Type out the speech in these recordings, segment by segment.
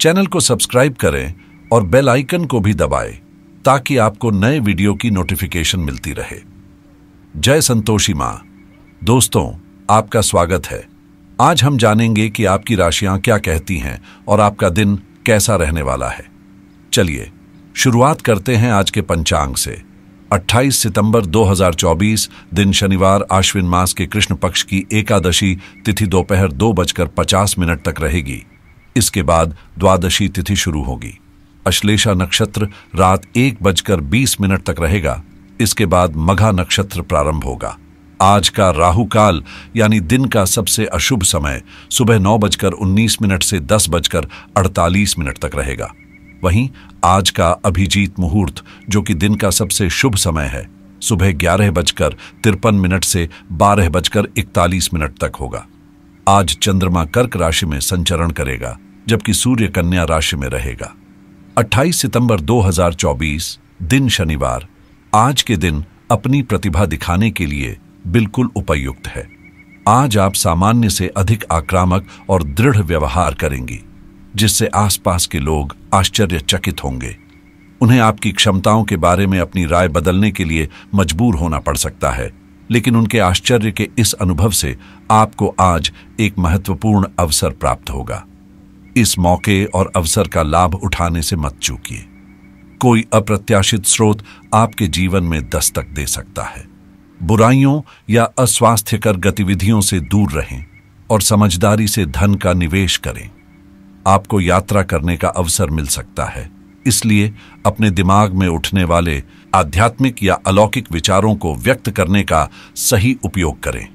channel को subscribe करें और बेल आइकन को भी दबाएं ताकि आपको नए वीडियो की नोटिफिकेशन मिलती रहे जय संतोषी माँ दोस्तों आपका स्वागत है आज हम जानेंगे कि आपकी राशियां क्या कहती हैं और आपका दिन कैसा रहने वाला है चलिए शुरुआत करते हैं आज के पंचांग से 28 सितंबर 2024 दिन शनिवार आश्विन मास के कृष्ण पक्ष की एकादशी तिथि दोपहर दो बजकर पचास मिनट तक रहेगी इसके बाद द्वादशी तिथि शुरू होगी अश्लेषा नक्षत्र रात एक बजकर बीस मिनट तक रहेगा इसके बाद मघा नक्षत्र प्रारंभ होगा आज का राहु काल यानी दिन का सबसे अशुभ समय सुबह नौ बजकर उन्नीस मिनट से दस बजकर अड़तालीस मिनट तक रहेगा वहीं आज का अभिजीत मुहूर्त जो कि दिन का सबसे शुभ समय है सुबह ग्यारह बजकर तिरपन मिनट से बारह बजकर इकतालीस मिनट तक होगा आज चंद्रमा कर्क राशि में संचरण करेगा जबकि सूर्य कन्या राशि में रहेगा 28 सितंबर 2024 दिन शनिवार आज के दिन अपनी प्रतिभा दिखाने के लिए बिल्कुल उपयुक्त है आज आप सामान्य से अधिक आक्रामक और दृढ़ व्यवहार करेंगी जिससे आसपास के लोग आश्चर्यचकित होंगे उन्हें आपकी क्षमताओं के बारे में अपनी राय बदलने के लिए मजबूर होना पड़ सकता है लेकिन उनके आश्चर्य के इस अनुभव से आपको आज एक महत्वपूर्ण अवसर प्राप्त होगा इस मौके और अवसर का लाभ उठाने से मत चूकिए कोई अप्रत्याशित स्रोत आपके जीवन में दस्तक दे सकता है बुराइयों या अस्वास्थ्यकर गतिविधियों से दूर रहें और समझदारी से धन का निवेश करें आपको यात्रा करने का अवसर मिल सकता है इसलिए अपने दिमाग में उठने वाले आध्यात्मिक या अलौकिक विचारों को व्यक्त करने का सही उपयोग करें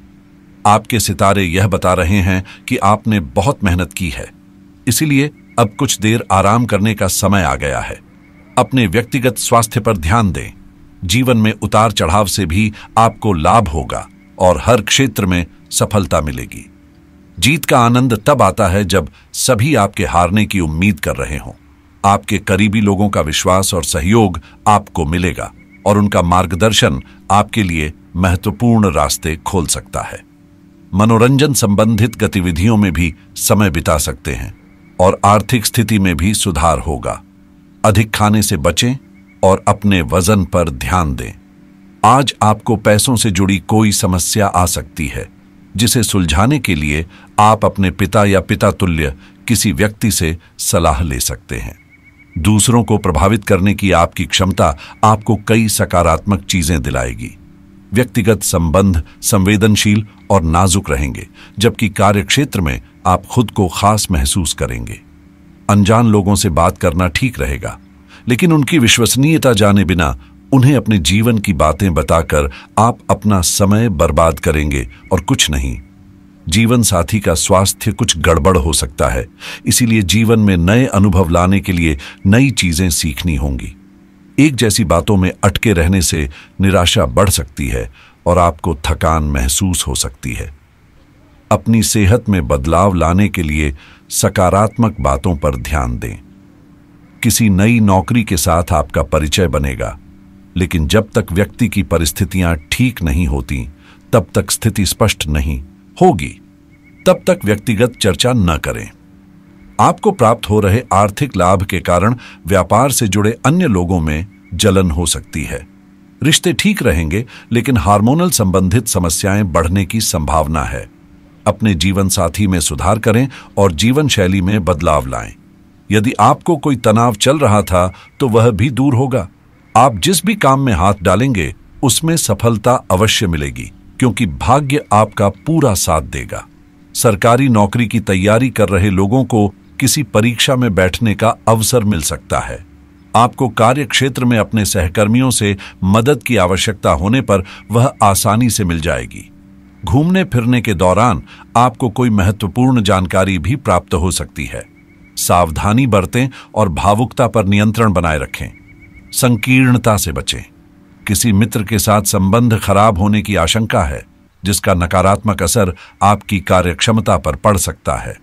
आपके सितारे यह बता रहे हैं कि आपने बहुत मेहनत की है इसीलिए अब कुछ देर आराम करने का समय आ गया है अपने व्यक्तिगत स्वास्थ्य पर ध्यान दें जीवन में उतार चढ़ाव से भी आपको लाभ होगा और हर क्षेत्र में सफलता मिलेगी जीत का आनंद तब आता है जब सभी आपके हारने की उम्मीद कर रहे हों आपके करीबी लोगों का विश्वास और सहयोग आपको मिलेगा और उनका मार्गदर्शन आपके लिए महत्वपूर्ण रास्ते खोल सकता है मनोरंजन संबंधित गतिविधियों में भी समय बिता सकते हैं और आर्थिक स्थिति में भी सुधार होगा अधिक खाने से बचें और अपने वजन पर ध्यान दें आज आपको पैसों से जुड़ी कोई समस्या आ सकती है जिसे सुलझाने के लिए आप अपने पिता या पिता तुल्य किसी व्यक्ति से सलाह ले सकते हैं दूसरों को प्रभावित करने की आपकी क्षमता आपको कई सकारात्मक चीजें दिलाएगी व्यक्तिगत संबंध संवेदनशील और नाजुक रहेंगे जबकि कार्यक्षेत्र में आप खुद को खास महसूस करेंगे अनजान लोगों से बात करना ठीक रहेगा लेकिन उनकी विश्वसनीयता जाने बिना उन्हें अपने जीवन की बातें बताकर आप अपना समय बर्बाद करेंगे और कुछ नहीं जीवन साथी का स्वास्थ्य कुछ गड़बड़ हो सकता है इसीलिए जीवन में नए अनुभव लाने के लिए नई चीजें सीखनी होंगी एक जैसी बातों में अटके रहने से निराशा बढ़ सकती है और आपको थकान महसूस हो सकती है अपनी सेहत में बदलाव लाने के लिए सकारात्मक बातों पर ध्यान दें किसी नई नौकरी के साथ आपका परिचय बनेगा लेकिन जब तक व्यक्ति की परिस्थितियां ठीक नहीं होती तब तक स्थिति स्पष्ट नहीं होगी तब तक व्यक्तिगत चर्चा न करें आपको प्राप्त हो रहे आर्थिक लाभ के कारण व्यापार से जुड़े अन्य लोगों में जलन हो सकती है रिश्ते ठीक रहेंगे लेकिन हार्मोनल संबंधित समस्याएं बढ़ने की संभावना है अपने जीवन साथी में सुधार करें और जीवन शैली में बदलाव लाएं यदि आपको कोई तनाव चल रहा था तो वह भी दूर होगा आप जिस भी काम में हाथ डालेंगे उसमें सफलता अवश्य मिलेगी क्योंकि भाग्य आपका पूरा साथ देगा सरकारी नौकरी की तैयारी कर रहे लोगों को किसी परीक्षा में बैठने का अवसर मिल सकता है आपको कार्य क्षेत्र में अपने सहकर्मियों से मदद की आवश्यकता होने पर वह आसानी से मिल जाएगी घूमने फिरने के दौरान आपको कोई महत्वपूर्ण जानकारी भी प्राप्त हो सकती है सावधानी बरतें और भावुकता पर नियंत्रण बनाए रखें संकीर्णता से बचें किसी मित्र के साथ संबंध खराब होने की आशंका है जिसका नकारात्मक असर आपकी कार्यक्षमता पर पड़ सकता है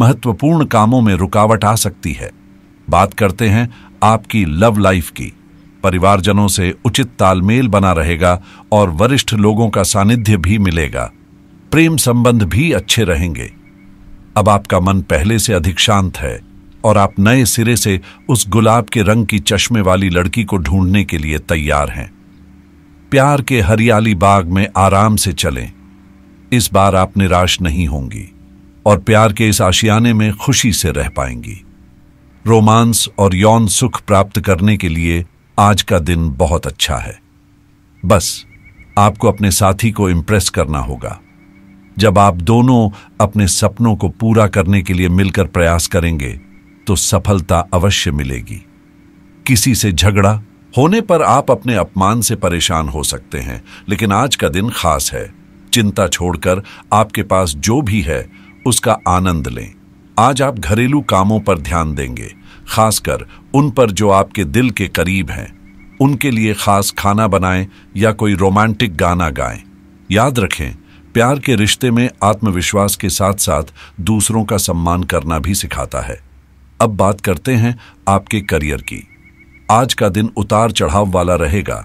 महत्वपूर्ण कामों में रुकावट आ सकती है बात करते हैं आपकी लव लाइफ की परिवारजनों से उचित तालमेल बना रहेगा और वरिष्ठ लोगों का सानिध्य भी मिलेगा प्रेम संबंध भी अच्छे रहेंगे अब आपका मन पहले से अधिक शांत है और आप नए सिरे से उस गुलाब के रंग की चश्मे वाली लड़की को ढूंढने के लिए तैयार हैं प्यार के हरियाली बाग में आराम से चलें इस बार आप निराश नहीं होंगी और प्यार के इस आशियाने में खुशी से रह पाएंगी रोमांस और यौन सुख प्राप्त करने के लिए आज का दिन बहुत अच्छा है बस आपको अपने साथी को इम्प्रेस करना होगा जब आप दोनों अपने सपनों को पूरा करने के लिए मिलकर प्रयास करेंगे तो सफलता अवश्य मिलेगी किसी से झगड़ा होने पर आप अपने अपमान से परेशान हो सकते हैं लेकिन आज का दिन खास है चिंता छोड़कर आपके पास जो भी है उसका आनंद लें आज आप घरेलू कामों पर ध्यान देंगे खासकर उन पर जो आपके दिल के करीब हैं उनके लिए खास खाना बनाएं या कोई रोमांटिक गाना गाएं याद रखें प्यार के रिश्ते में आत्मविश्वास के साथ साथ दूसरों का सम्मान करना भी सिखाता है अब बात करते हैं आपके करियर की आज का दिन उतार चढ़ाव वाला रहेगा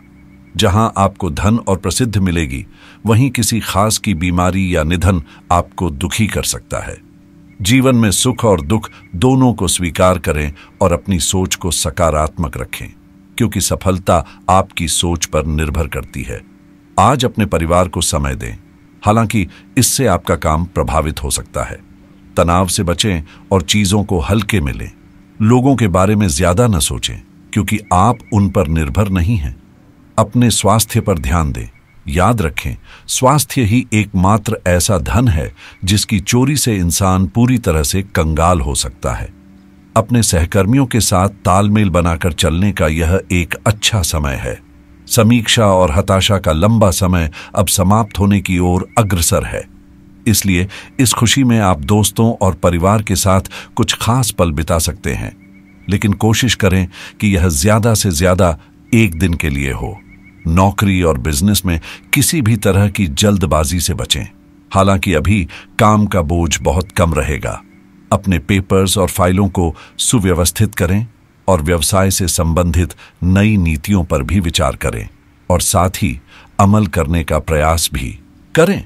जहां आपको धन और प्रसिद्ध मिलेगी वहीं किसी खास की बीमारी या निधन आपको दुखी कर सकता है जीवन में सुख और दुख दोनों को स्वीकार करें और अपनी सोच को सकारात्मक रखें क्योंकि सफलता आपकी सोच पर निर्भर करती है आज अपने परिवार को समय दें हालांकि इससे आपका काम प्रभावित हो सकता है तनाव से बचें और चीज़ों को हल्के मिलें लोगों के बारे में ज़्यादा न सोचें क्योंकि आप उन पर निर्भर नहीं हैं अपने स्वास्थ्य पर ध्यान दें याद रखें स्वास्थ्य ही एकमात्र ऐसा धन है जिसकी चोरी से इंसान पूरी तरह से कंगाल हो सकता है अपने सहकर्मियों के साथ तालमेल बनाकर चलने का यह एक अच्छा समय है समीक्षा और हताशा का लंबा समय अब समाप्त होने की ओर अग्रसर है इसलिए इस खुशी में आप दोस्तों और परिवार के साथ कुछ खास पल बिता सकते हैं लेकिन कोशिश करें कि यह ज्यादा से ज्यादा एक दिन के लिए हो नौकरी और बिजनेस में किसी भी तरह की जल्दबाजी से बचें हालांकि अभी काम का बोझ बहुत कम रहेगा अपने पेपर्स और फाइलों को सुव्यवस्थित करें और व्यवसाय से संबंधित नई नीतियों पर भी विचार करें और साथ ही अमल करने का प्रयास भी करें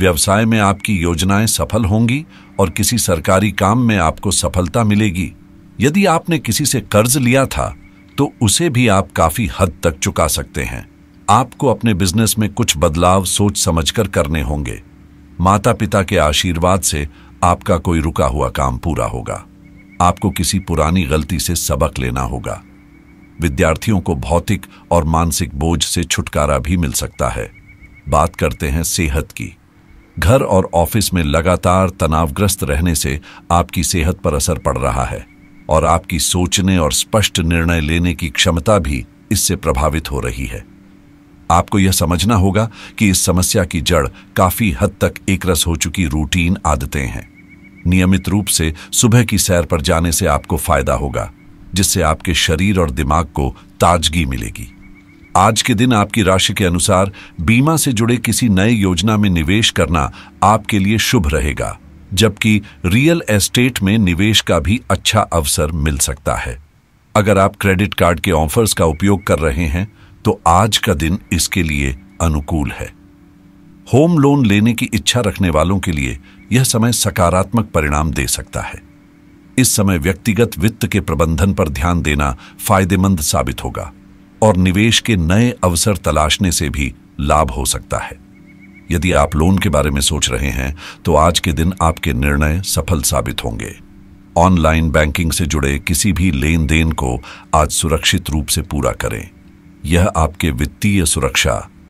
व्यवसाय में आपकी योजनाएं सफल होंगी और किसी सरकारी काम में आपको सफलता मिलेगी यदि आपने किसी से कर्ज लिया था तो उसे भी आप काफी हद तक चुका सकते हैं आपको अपने बिजनेस में कुछ बदलाव सोच समझकर करने होंगे माता पिता के आशीर्वाद से आपका कोई रुका हुआ काम पूरा होगा आपको किसी पुरानी गलती से सबक लेना होगा विद्यार्थियों को भौतिक और मानसिक बोझ से छुटकारा भी मिल सकता है बात करते हैं सेहत की घर और ऑफिस में लगातार तनावग्रस्त रहने से आपकी सेहत पर असर पड़ रहा है और आपकी सोचने और स्पष्ट निर्णय लेने की क्षमता भी इससे प्रभावित हो रही है आपको यह समझना होगा कि इस समस्या की जड़ काफी हद तक एकरस हो चुकी रूटीन आदतें हैं नियमित रूप से सुबह की सैर पर जाने से आपको फायदा होगा जिससे आपके शरीर और दिमाग को ताजगी मिलेगी आज के दिन आपकी राशि के अनुसार बीमा से जुड़े किसी नए योजना में निवेश करना आपके लिए शुभ रहेगा जबकि रियल एस्टेट में निवेश का भी अच्छा अवसर मिल सकता है अगर आप क्रेडिट कार्ड के ऑफर्स का उपयोग कर रहे हैं तो आज का दिन इसके लिए अनुकूल है होम लोन लेने की इच्छा रखने वालों के लिए यह समय सकारात्मक परिणाम दे सकता है इस समय व्यक्तिगत वित्त के प्रबंधन पर ध्यान देना फायदेमंद साबित होगा और निवेश के नए अवसर तलाशने से भी लाभ हो सकता है यदि आप लोन के बारे में सोच रहे हैं तो आज के दिन आपके निर्णय सफल साबित होंगे ऑनलाइन बैंकिंग से जुड़े किसी भी लेन देन को आज सुरक्षित रूप से पूरा करें यह आपके वित्तीय सुरक्षा